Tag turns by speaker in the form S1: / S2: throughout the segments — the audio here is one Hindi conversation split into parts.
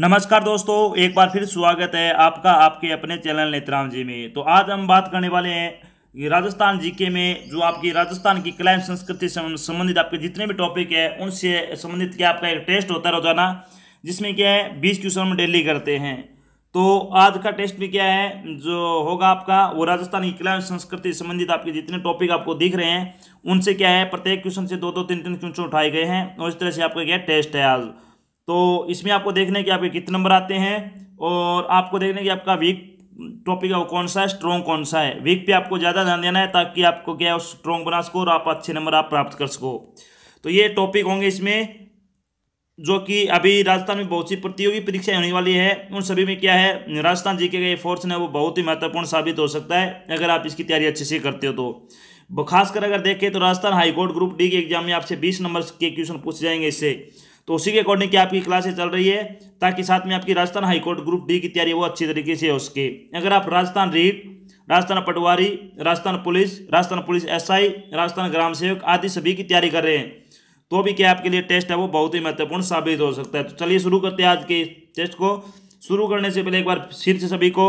S1: नमस्कार दोस्तों एक बार फिर स्वागत है आपका आपके अपने चैनल नेत्राम जी में तो आज हम बात करने वाले हैं राजस्थान जीके में जो आपकी राजस्थान की कला एवं संस्कृति संबंधित आपके जितने भी टॉपिक है उनसे संबंधित क्या आपका एक टेस्ट होता है रोजाना जिसमें क्या है बीस क्वेश्चन हम डेली करते हैं तो आज का टेस्ट भी क्या है जो होगा आपका वो राजस्थान की कला एवं संस्कृति संबंधित आपके जितने टॉपिक आपको दिख रहे हैं उनसे क्या है प्रत्येक क्वेश्चन से दो दो तीन तीन क्वेश्चन उठाए गए हैं और इस तरह से आपका क्या टेस्ट है आज तो इसमें आपको देखने के आपके कितने नंबर आते हैं और आपको देखने की आपका वीक टॉपिक है वो कौन सा है स्ट्रॉन्ग कौन सा है वीक पे आपको ज़्यादा ध्यान देना है ताकि आपको क्या है स्ट्रॉन्ग बना सको और आप अच्छे नंबर आप प्राप्त कर सको तो ये टॉपिक होंगे इसमें जो कि अभी राजस्थान में बहुत सी प्रतियोगी परीक्षाएं होने वाली है उन सभी में क्या है राजस्थान जी के ये फोर्स है वो बहुत ही महत्वपूर्ण साबित हो सकता है अगर आप इसकी तैयारी अच्छे से करते हो तो खासकर अगर देखें तो राजस्थान हाईकोर्ट ग्रुप डी के एग्जाम में आपसे बीस नंबर के क्वेश्चन पूछे जाएंगे इससे तो उसी के अकॉर्डिंग क्या आपकी क्लासेस चल रही है ताकि साथ में आपकी राजस्थान हाईकोर्ट ग्रुप डी की तैयारी वो अच्छी तरीके से हो सके अगर आप Rajasthan REET Rajasthan Patwari Rajasthan police Rajasthan police SI Rajasthan Gram Sevak आदि सभी की तैयारी कर रहे हैं तो भी क्या आपके लिए टेस्ट है वो बहुत ही महत्वपूर्ण साबित हो सकता है तो चलिए शुरू करते हैं आज के टेस्ट को शुरू करने से पहले एक बार फिर से सभी को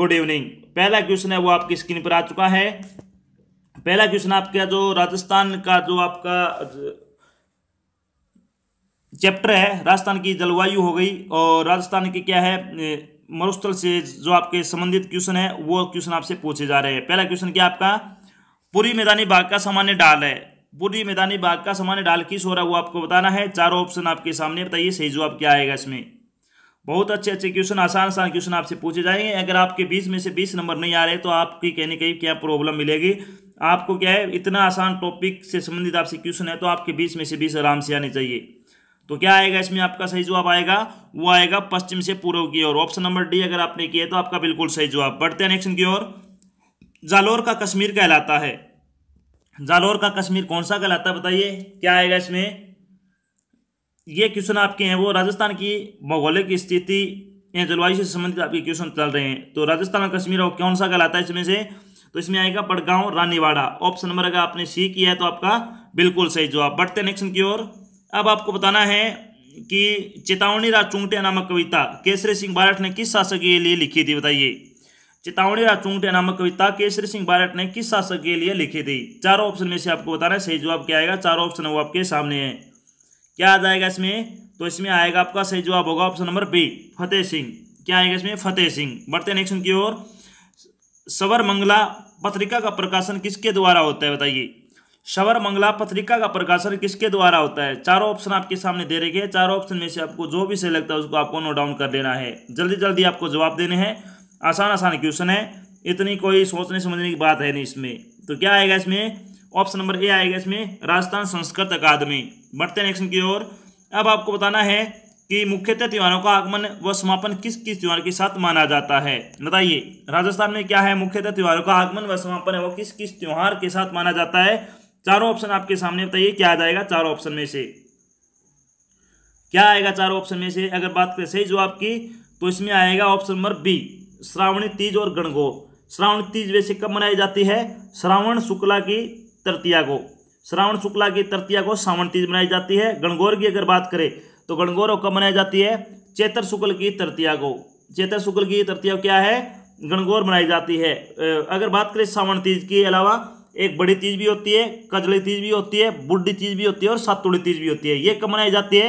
S1: गुड इवनिंग पहला क्वेश्चन है वो आपकी स्क्रीन पर आ चुका है पहला क्वेश्चन आपका जो राजस्थान का जो आपका चैप्टर है राजस्थान की जलवायु हो गई और राजस्थान की क्या है मरुस्थल से जो आपके संबंधित क्वेश्चन है वो क्वेश्चन आपसे पूछे जा रहे हैं पहला क्वेश्चन क्या आपका पूरी मैदानी भाग का सामान्य डाल है पूरी मैदानी भाग का सामान्य डाल किस हो रहा है वो आपको बताना है चारों ऑप्शन आपके सामने बताइए सही जवाब क्या आएगा इसमें बहुत अच्छे अच्छे क्वेश्चन आसान आसान क्वेश्चन आपसे पूछे जाएंगे अगर आपके बीस में से बीस नंबर नहीं आ रहे तो आपकी कहने कहीं क्या प्रॉब्लम मिलेगी आपको क्या है इतना आसान टॉपिक से संबंधित आपसे क्वेश्चन है तो आपके बीस में से बीस आराम से आने चाहिए तो क्या आएगा इसमें आपका सही जवाब आएगा वो आएगा पश्चिम से पूर्व की ओर ऑप्शन नंबर डी अगर आपने किया तो आपका बिल्कुल सही जवाब बढ़ते हैं नेक्स्ट की ओर जालोर का कश्मीर कहलाता है जालोर का कश्मीर कौन सा कहलाता है बताइए क्या आएगा इसमें ये क्वेश्चन आपके हैं वो राजस्थान की भौगोलिक स्थिति या जलवायु से संबंधित आपके क्वेश्चन चल रहे हैं तो राजस्थान और कश्मीर और कौन सा कहलाता है इसमें से तो इसमें आएगा बड़गांव रानीवाड़ा ऑप्शन नंबर अगर आपने सी किया है तो आपका बिल्कुल सही जवाब बढ़ते नेक्स्ट की ओर अब आपको बताना है कि चेतावनी राज चुंगटे नामक कविता केसरी सिंह बारट ने किस शासक के लिए लिखी थी बताइए चेतावनी राज चुंगटे नामक कविता केसरी सिंह बारट ने किस शासक के लिए लिखी थी चारों ऑप्शन में से आपको बताना है सही जवाब क्या आएगा चारों ऑप्शन वो आपके सामने है क्या आ जाएगा इसमें तो इसमें आएगा आपका सही जवाब होगा option number B Fateh Singh क्या आएगा इसमें फतेह सिंह बढ़ते नेक्स्ट की ओर सबर मंगला पत्रिका का प्रकाशन किसके द्वारा होता है बताइए शवर मंगला पत्रिका का प्रकाशन किसके द्वारा होता है चारों ऑप्शन आपके सामने दे रखे हैं चारों ऑप्शन में से आपको जो भी सही लगता है उसको आपको नोट डाउन कर लेना है जल्दी जल्दी आपको जवाब देने हैं आसान आसान क्वेश्चन है इतनी कोई सोचने समझने की बात है नहीं इसमें तो क्या आएगा इसमें ऑप्शन नंबर ए आएगा इसमें राजस्थान संस्कृत अकादमी बढ़ते नेक्स्ट की ओर अब आपको बताना है कि मुख्यतः त्योहारों का आगमन व समापन किस किस त्यौहार के साथ माना जाता है बताइए राजस्थान में क्या है मुख्यतः त्योहारों का आगमन व समापन है वो किस किस त्यौहार के साथ माना जाता है चारों ऑप्शन आपके सामने बताइए क्या आ जाएगा चारों ऑप्शन में से क्या आएगा चारों ऑप्शन में से अगर बात करें सही जवाब की तो इसमें आएगा option number B Shravani Teej और गणगो श्रावण तीज वैसे कब मनाई जाती है श्रावण शुक्ला की तृतीया को श्रावण शुक्ला की तृतीया को श्रावण तीज मनाई जाती है गणगौर की अगर बात करें तो गणगौर कब मनाई जाती है चैतर शुक्ल की तृतीया को चैतर शुक्ल की तृतीया क्या है गणगौर मनाई जाती है अगर बात करें श्रावण तीज के अलावा एक बड़ी तीज भी होती है कजली तीज भी होती है बुढ़ी तीज भी होती है और सातुड़ी तीज भी होती है ये कब मनाई जाती है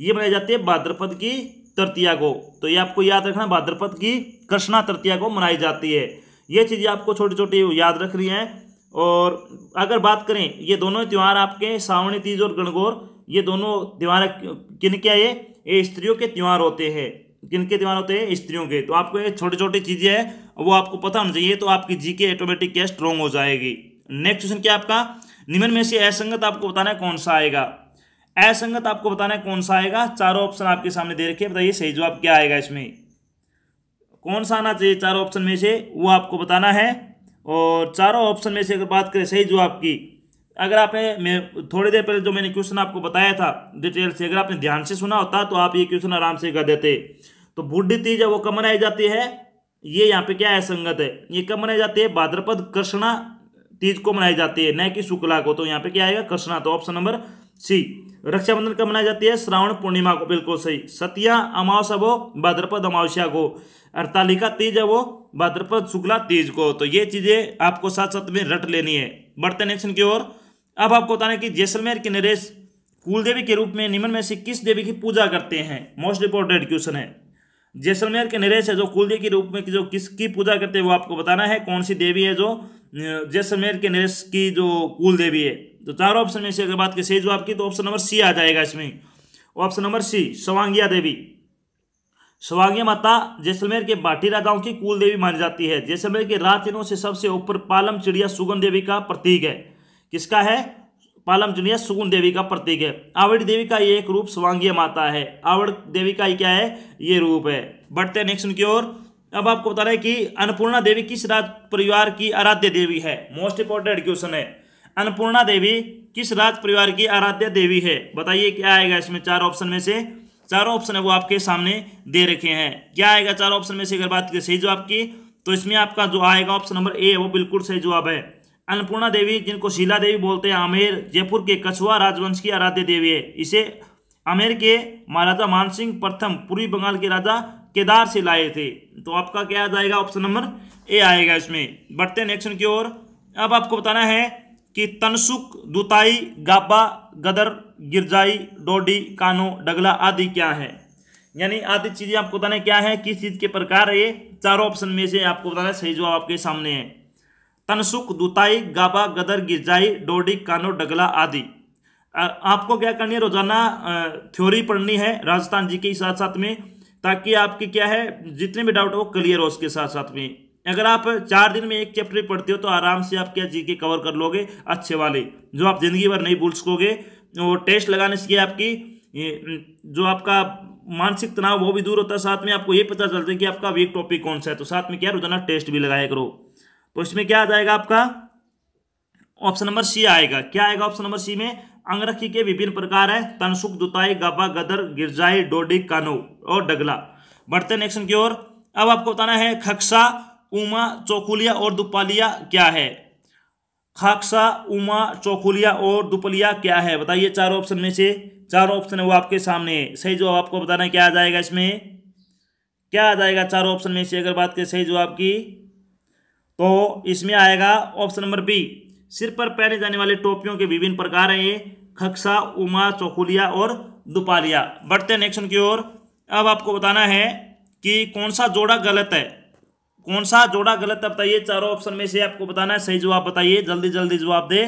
S1: ये मनाई जाती है भाद्रपद की तृतीया को तो ये आपको याद रखना भाद्रपद की कृष्णा तृतीया को मनाई जाती है ये चीज़ें आपको छोटी छोटी याद रख रही हैं और अगर बात करें ये दोनों त्यौहार आपके सावणी तीज और गणगौर ये दोनों त्यौहार किन क्या ये ये स्त्रियों के त्यौहार होते हैं किन के त्यौहार होते हैं स्त्रियों के तो आपको ये छोटी छोटी चीज़ें हैं वो आपको पता होना चाहिए तो आपकी जीके ऑटोमेटिक क्या स्ट्रॉन्ग हो जाएगी नेक्स्ट क्वेश्चन क्या आपका निम्न में से असंगत आपको बताना है कौन सा आएगा असंगत आपको बताना है कौन सा आएगा चारों ऑप्शन आपके सामने दे रखे बताइए सही जवाब क्या आएगा इसमें कौन सा आना चाहिए चारों ऑप्शन में से वो आपको बताना है और चारों ऑप्शन में से अगर बात करें सही जवाब की अगर आपने मैं थोड़ी देर पहले जो मैंने क्वेश्चन आपको बताया था डिटेल से अगर आपने ध्यान से सुना होता तो आप ये क्वेश्चन आराम से कर देते तो बुढ़ी तीज वो कब मनाई जाती है ये यहाँ पे क्या है संगत है ये कब मनाई जाती है भाद्रपद कृष्णा तीज को मनाई जाती है न कि शुक्ला को तो यहाँ पे क्या आएगा कृष्णा तो ऑप्शन नंबर सी रक्षाबंधन कब मनाई जाती है श्रावण पूर्णिमा को बिल्कुल सही सतिया अमावस्या वो भाद्रपद अमावस्या को अर्तालिका तीज है वो भाद्रपद शुक्ला तीज को तो ये चीजें आपको साथ साथ में रट लेनी है बढ़ते नेक्शन की ओर अब आपको बताना कि जैसलमेर की नरेश कुलदेवी के रूप में निम्न में से किस देवी की पूजा करते हैं मोस्ट इंपोर्टेंट क्वेश्चन है जैसलमेर के नरेश है जो कुलदेव के रूप में जो किसकी पूजा करते हैं वो आपको बताना है कौन सी देवी है जो जैसलमेर के नरेश की जो कुल देवी है तो चारों ऑप्शन में से अगर बात की सही जवाब की तो ऑप्शन नंबर सी आ जाएगा इसमें ऑप्शन नंबर सी सवांगिया देवी सवांगिया माता जैसलमेर के बाटीरा गांव की कुल देवी मानी जाती है जैसलमेर के राजचिन्हों से सबसे ऊपर पालम चिड़िया सुगन देवी का प्रतीक है किसका है पालम जुनिया सुगुन देवी का प्रतीक है आवड़ देवी का ये एक रूप स्वांगीय माता है आवड़ देवी का क्या है ये रूप है बढ़ते हैं नेक्स्ट की ओर अब आपको बता रहे हैं कि अन्नपूर्णा देवी किस राज परिवार की आराध्य देवी है मोस्ट इंपॉर्टेंट क्वेश्चन है अन्नपूर्णा देवी किस राज परिवार की आराध्य देवी है बताइए क्या आएगा इसमें चार ऑप्शन में से चारों ऑप्शन है वो आपके सामने दे रखे हैं क्या आएगा चार ऑप्शन में से अगर बात करें सही जवाब की तो इसमें आपका जो आएगा ऑप्शन नंबर ए वो बिल्कुल सही जवाब है अन्नपूर्णा देवी जिनको शीला देवी बोलते हैं आमेर जयपुर के कछुआ राजवंश की आराध्य देवी है इसे आमेर के महाराजा मानसिंह प्रथम पूर्वी बंगाल के राजा केदार से लाए थे तो आपका क्या आ जाएगा ऑप्शन नंबर ए आएगा इसमें बढ़ते नेक्शन की ओर अब आपको बताना है कि तनसुक दुताई गाबा गदर गिरजाई डोडी कानो डगला आदि क्या है यानी आदि चीज़ें आपको बताना क्या है किस चीज़ के प्रकार है ये चारों ऑप्शन में से आपको बताना सही जवाब आपके सामने है तनसुक दुताई गाबा गदर गिरजाई डोडी कानो डगला आदि आपको क्या करनी है रोजाना थ्योरी पढ़नी है राजस्थान जी के साथ साथ में ताकि आपकी क्या है जितने भी डाउट हो क्लियर हो उसके साथ साथ में अगर आप चार दिन में एक चैप्टर पढ़ते हो तो आराम से आप क्या जी के कवर कर लोगे अच्छे वाले जो आप जिंदगी भर नहीं भूल सकोगे वो टेस्ट लगाने से आपकी जो आपका मानसिक तनाव वो भी दूर होता है साथ में आपको ये पता चलता है कि आपका वीक टॉपिक कौन सा है तो साथ में क्या रोजाना टेस्ट भी लगाया करो तो इसमें क्या आ जाएगा आपका ऑप्शन नंबर सी आएगा क्या आएगा ऑप्शन नंबर सी में अंगरखी के विभिन्न प्रकार है तनसुक जुताई गाबा गदर गिरजाई डोडी कानो और डगला बढ़ते नेक्स्ट की ओर अब आपको बताना है खक्सा उमा चौकुलिया और दुपालिया क्या है खाक्सा उमा चौकुलिया और दुपलिया क्या है बताइए चार ऑप्शन में से चार ऑप्शन है वो आपके सामने है सही जवाब आपको बताना है क्या आ जाएगा इसमें क्या आ जाएगा चार ऑप्शन में से अगर बात करें सही जवाब की तो इसमें आएगा ऑप्शन नंबर बी सिर पर पहने जाने वाले टोपियों के विभिन्न प्रकार हैं ये खक्सा उमा चौकुलिया और दुपालिया बढ़ते हैं नेक्स्ट की ओर अब आपको बताना है कि कौन सा जोड़ा गलत है कौन सा जोड़ा गलत है बताइए चारों ऑप्शन में से आपको बताना है सही जवाब बताइए जल्दी जल्दी जवाब दे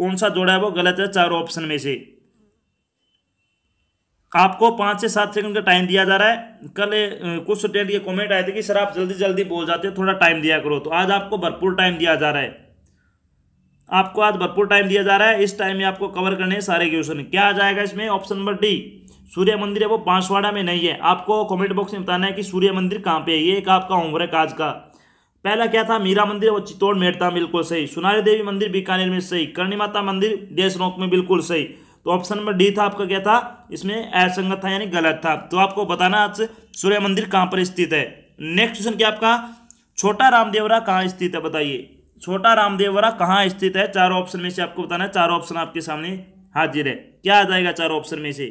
S1: कौन सा जोड़ा है वो गलत है चारों ऑप्शन में से आपको पाँच से सात सेकंड का टाइम दिया जा रहा है कल कुछ स्टूडेंट के कमेंट आए थे कि सर आप जल्दी जल्दी बोल जाते हो थोड़ा टाइम दिया करो तो आज आपको भरपूर टाइम दिया जा रहा है आपको आज भरपूर टाइम दिया जा रहा है इस टाइम में आपको कवर करने हैं सारे क्वेश्चन क्या आ जाएगा इसमें ऑप्शन नंबर डी सूर्य मंदिर है वो पांचवाड़ा में नहीं है आपको कॉमेंट बॉक्स में बताना है कि सूर्य मंदिर कहाँ पे है ये एक आपका होमवर्क आज का पहला क्या था मीरा मंदिर वो चित्तौड़ था बिल्कुल सही सुनारी देवी मंदिर बीकानेर में सही करणी माता मंदिर देशनोक में बिल्कुल सही तो ऑप्शन नंबर डी था आपका क्या था इसमें असंगत था यानी गलत था तो आपको बताना आज सूर्य मंदिर कहाँ पर स्थित है नेक्स्ट क्वेश्चन क्या आपका छोटा रामदेवरा कहाँ स्थित है बताइए छोटा रामदेवरा कहाँ स्थित है चार ऑप्शन में से आपको बताना है चार ऑप्शन आपके सामने हाजिर है क्या आ जाएगा चार ऑप्शन में से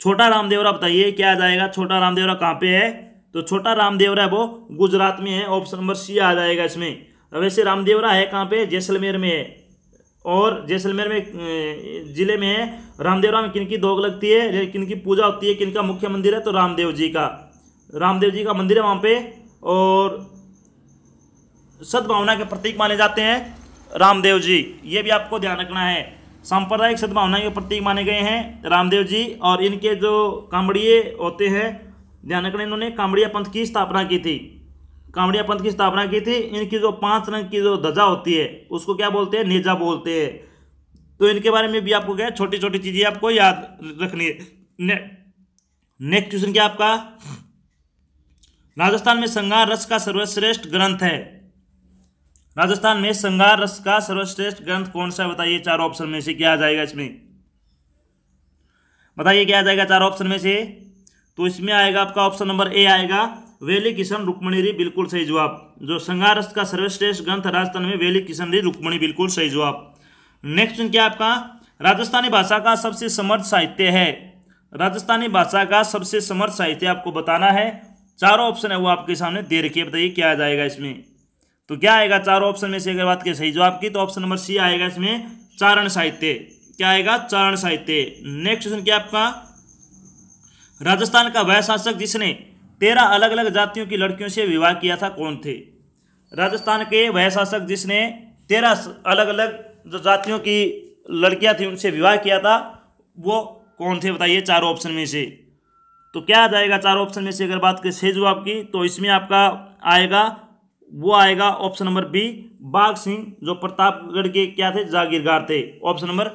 S1: छोटा रामदेवरा बताइए क्या आ जाएगा छोटा रामदेवरा कहाँ पे है तो छोटा रामदेवरा वो गुजरात में है ऑप्शन नंबर सी आ जाएगा इसमें वैसे रामदेवरा है कहाँ पे जैसलमेर में है और जैसलमेर में जिले में है रामदेवराम किन की दोग लगती है किन की पूजा होती है किन का मुख्य मंदिर है तो रामदेव जी का रामदेव जी का मंदिर है वहाँ पे और सद्भावना के प्रतीक माने जाते हैं रामदेव जी ये भी आपको ध्यान रखना है सांप्रदायिक सद्भावना के प्रतीक माने गए हैं रामदेव जी और इनके जो कांबड़िए होते हैं ध्यान रखना इन्होंने कांबड़िया पंथ की स्थापना की थी कांवड़िया पंथ की स्थापना की थी इनकी जो पांच रंग की जो ध्वजा होती है उसको क्या बोलते हैं नेजा बोलते हैं तो इनके बारे में भी आपको क्या है छोटी छोटी चीज़ें आपको याद रखनी है ने, नेक्स्ट क्वेश्चन क्या आपका राजस्थान में संगार रस का सर्वश्रेष्ठ ग्रंथ है राजस्थान में संगार रस का सर्वश्रेष्ठ ग्रंथ कौन सा है बताइए चार ऑप्शन में से क्या आ जाएगा इसमें बताइए क्या आ जाएगा चार ऑप्शन में से तो इसमें आएगा आपका ऑप्शन नंबर ए आएगा वेली किशन रुक्मणी री बिल्कुल सही जवाब जो संगारस का सर्वश्रेष्ठ ग्रंथ राजस्थान में वेली किशन री रुक्मणी बिल्कुल सही जवाब नेक्स्ट क्वेश्चन क्या आपका राजस्थानी भाषा का सबसे समर्थ साहित्य है राजस्थानी भाषा का सबसे समर्थ साहित्य आपको बताना है चारों ऑप्शन है वो आपके सामने दे रखिए बताइए क्या आ जाएगा इसमें तो क्या आएगा चारों ऑप्शन में से अगर बात करें सही जवाब की तो ऑप्शन नंबर सी आएगा इसमें चारण साहित्य क्या आएगा चारण साहित्य नेक्स्ट क्वेश्चन क्या आपका राजस्थान का वह शासक जिसने तेरह अलग अलग जातियों की लड़कियों से विवाह किया था कौन थे राजस्थान के वह शासक जिसने तेरह अलग अलग जो जातियों की लड़कियां थी उनसे विवाह किया था वो कौन थे बताइए चारों ऑप्शन में से तो क्या आ जाएगा चारों ऑप्शन में से अगर बात करें सही जवाब की तो इसमें आपका आएगा वो आएगा ऑप्शन नंबर बी बाघ सिंह जो प्रतापगढ़ के क्या थे जागीरदार थे option number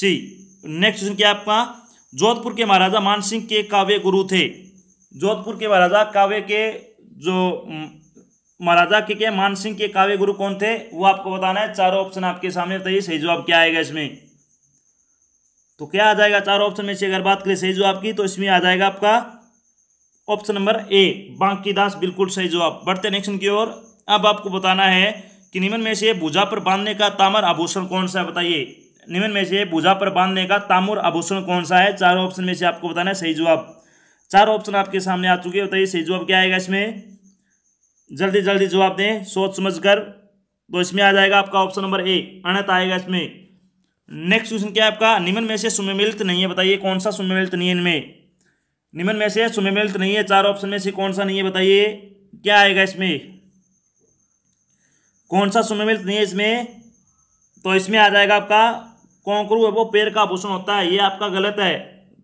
S1: C next question क्या आपका जोधपुर के महाराजा मानसिंह के काव्य गुरु थे जोधपुर के महाराजा काव्य के जो महाराजा के मान मानसिंह के काव्य गुरु कौन थे वो आपको बताना है चारों ऑप्शन आपके सामने बताइए सही जवाब क्या आएगा इसमें तो क्या आ जाएगा चारों ऑप्शन में से अगर बात करें सही जवाब की तो इसमें आ जाएगा आपका ऑप्शन नंबर ए बांकी दास बिल्कुल सही जवाब बढ़ते नेक्स्ट की ओर अब आपको बताना है कि निमन में से भूजा पर बांधने का तामर आभूषण कौन सा है बताइए निमन में से भूजा पर बांधने का तामर आभूषण कौन सा है चारों ऑप्शन में से आपको बताना है सही जवाब चार ऑप्शन आपके सामने आ चुके हैं बताइए सही जवाब क्या आएगा इसमें जल्दी जल्दी जवाब दें सोच समझ कर तो इसमें आ जाएगा आपका ऑप्शन नंबर ए अणत आएगा इसमें नेक्स्ट क्वेश्चन क्या है आपका निम्न में से सुमेलित नहीं है बताइए कौन सा सुमेलित नहीं है इनमें निम्न में से सुमेलित नहीं है चार ऑप्शन में से कौन सा नहीं है बताइए क्या आएगा इसमें कौन सा सुमेलित नहीं है इसमें तो इसमें आ जाएगा आपका कॉकरू है वो पेड़ का आभूषण होता है ये आपका गलत है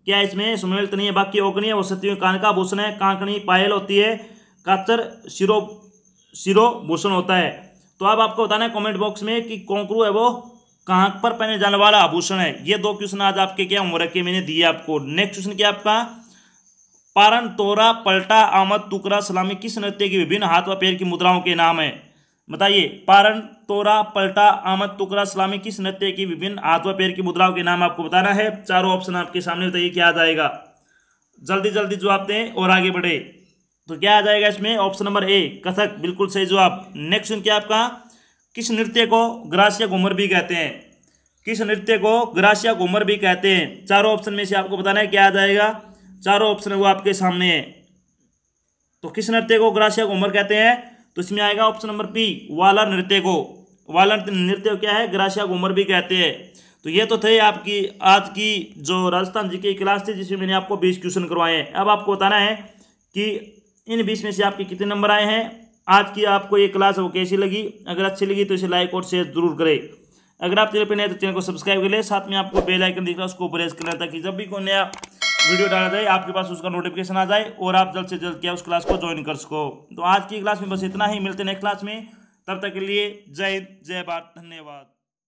S1: क्या इसमें सुमेलित नहीं है बाकी ओगनी है वो सत्यु कान का भूषण है कांकनी पायल होती है कातर शिरो भूषण होता है तो अब आपको बताना है कमेंट बॉक्स में कि कोंकरू है वो कांक पर पहने जाने वाला आभूषण है ये दो क्वेश्चन आज आपके क्या होमवर्क के मैंने दिए आपको नेक्स्ट क्वेश्चन क्या आपका पारन तोरा पलटा आमद टुकड़ा सलामी किस नृत्य की विभिन्न हाथ व पैर की मुद्राओं के नाम है बताइए पारण तोरा पलटा आमद टुकड़ा सलामी किस नृत्य की विभिन्न हाथवा पैर की मुद्राओं के नाम आपको बताना है चारों ऑप्शन आपके सामने बताइए क्या आ जाएगा जल्दी जल्दी जवाब दें और आगे बढ़े तो क्या आ जाएगा इसमें ऑप्शन नंबर ए कथक बिल्कुल सही जवाब नेक्स्ट क्वेश्चन क्या आपका किस नृत्य को ग्रासिया घूमर भी कहते हैं किस नृत्य को ग्रासिया घूमर भी कहते हैं चारों ऑप्शन में से आपको बताना है क्या आ जाएगा चारों ऑप्शन वो आपके सामने है तो किस नृत्य को ग्रासिया घूमर कहते हैं तो इसमें आएगा ऑप्शन नंबर पी वाला नृत्य को वाला नृत्य क्या है ग्राशिया घूमर भी कहते हैं तो ये तो थे आपकी आज की जो राजस्थान जी की क्लास थी जिसमें मैंने आपको बीस क्वेश्चन करवाए हैं अब आपको बताना है कि इन बीस में से आपके कितने नंबर आए हैं आज की आपको ये क्लास वो कैसी लगी अगर अच्छी लगी तो इसे लाइक और शेयर जरूर करें अगर आप चैनल पर नए तो चैनल को सब्सक्राइब कर ले साथ में आपको बेल आइकन दिख रहा है उसको प्रेस करना ताकि जब भी कोई नया वीडियो डाला जाए आपके पास उसका नोटिफिकेशन आ जाए और आप जल्द से जल्द क्या उस क्लास को ज्वाइन कर सको तो आज की क्लास में बस इतना ही मिलते नेक्स्ट क्लास में तब तक के लिए जय जय भारत धन्यवाद